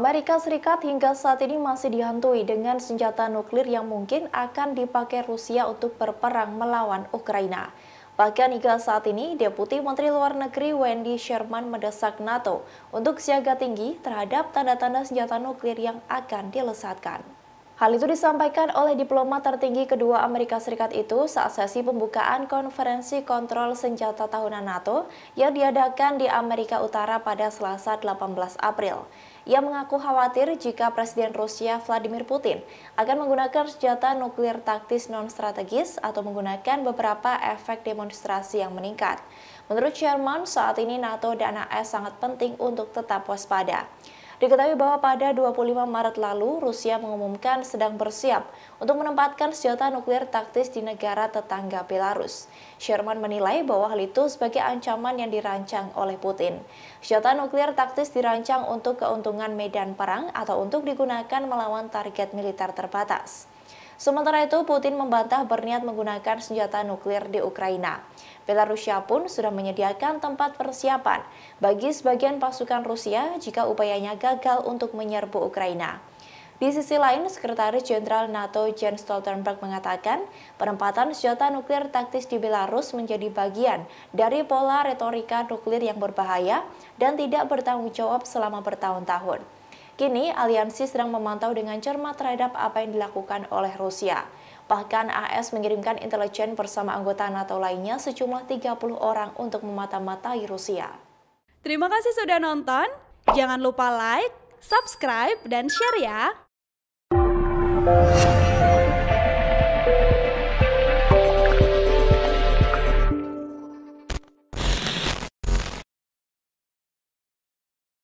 Amerika Serikat hingga saat ini masih dihantui dengan senjata nuklir yang mungkin akan dipakai Rusia untuk berperang melawan Ukraina. Bahkan hingga saat ini, Deputi Menteri Luar Negeri Wendy Sherman mendesak NATO untuk siaga tinggi terhadap tanda-tanda senjata nuklir yang akan dilesatkan. Hal itu disampaikan oleh diplomat tertinggi kedua Amerika Serikat itu saat sesi pembukaan konferensi kontrol senjata tahunan NATO yang diadakan di Amerika Utara pada Selasa 18 April. Ia mengaku khawatir jika Presiden Rusia Vladimir Putin akan menggunakan senjata nuklir taktis non-strategis atau menggunakan beberapa efek demonstrasi yang meningkat. Menurut Chairman, saat ini NATO dan AS sangat penting untuk tetap waspada. Diketahui bahwa pada 25 Maret lalu, Rusia mengumumkan sedang bersiap untuk menempatkan senjata nuklir taktis di negara tetangga Belarus. Sherman menilai bahwa hal itu sebagai ancaman yang dirancang oleh Putin. Senjata nuklir taktis dirancang untuk keuntungan medan perang atau untuk digunakan melawan target militer terbatas. Sementara itu, Putin membantah berniat menggunakan senjata nuklir di Ukraina. Belarusia pun sudah menyediakan tempat persiapan bagi sebagian pasukan Rusia jika upayanya gagal untuk menyerbu Ukraina. Di sisi lain, Sekretaris Jenderal NATO Jens Stoltenberg mengatakan penempatan senjata nuklir taktis di Belarus menjadi bagian dari pola retorika nuklir yang berbahaya dan tidak bertanggung jawab selama bertahun-tahun. Kini, aliansi sedang memantau dengan cermat terhadap apa yang dilakukan oleh Rusia. Bahkan AS mengirimkan intelijen bersama anggota NATO lainnya sejumlah 30 orang untuk memata-matai Rusia. Terima kasih sudah nonton. Jangan lupa like, subscribe, dan share ya.